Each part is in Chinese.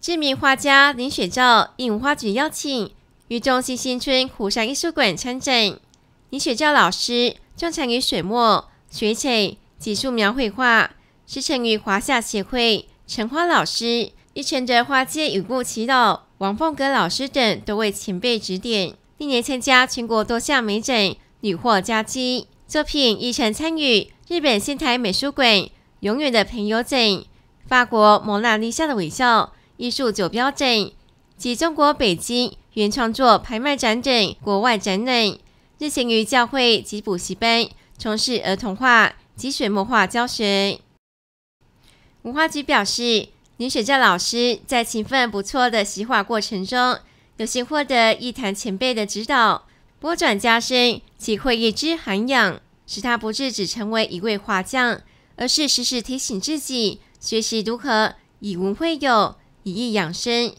知名画家林雪照应花局邀请，于中心新村湖山艺术馆参展。林雪照老师专长于水墨、水彩及素描绘画，师承于华夏协会陈花老师，亦承得花界雨故祈祷、王凤阁老师等多位前辈指点。历年参加全国多项美展，屡获佳绩。作品亦曾参与日本仙台美术馆“永远的朋友展”、法国《蒙娜丽莎的微笑》。艺术九标准及中国北京原创作拍卖展等国外展览，日情于教会及补习班，从事儿童画及水墨画教学。文花菊表示，林雪照老师在勤奋不错的习画过程中，有幸获得艺坛前辈的指导，拨转加深其绘艺之涵养，使他不只只成为一位画匠，而是时时提醒自己学习如何以文会友。以艺养生，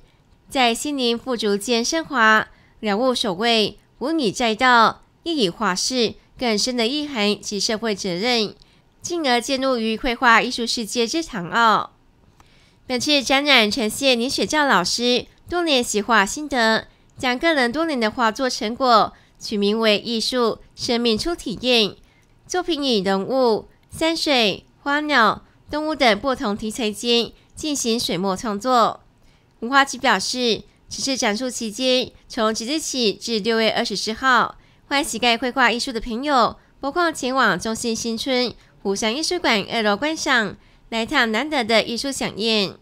在心灵富足间升华，了悟所谓“无以载道，亦以化世”更深的意涵及社会责任，进而介入于绘画艺术世界之长奥。本次展览呈现林雪教老师多年习画心得，将个人多年的画作成果，取名为“艺术生命初体验”。作品以人物、山水、花鸟。动物等不同题材间进行水墨创作。吴华吉表示，此次展出期间从即日起至六月二十四号，欢迎喜爱绘画艺术的朋友，不括前往中心新村湖上艺术馆二楼观赏，来一趟难得的艺术飨宴。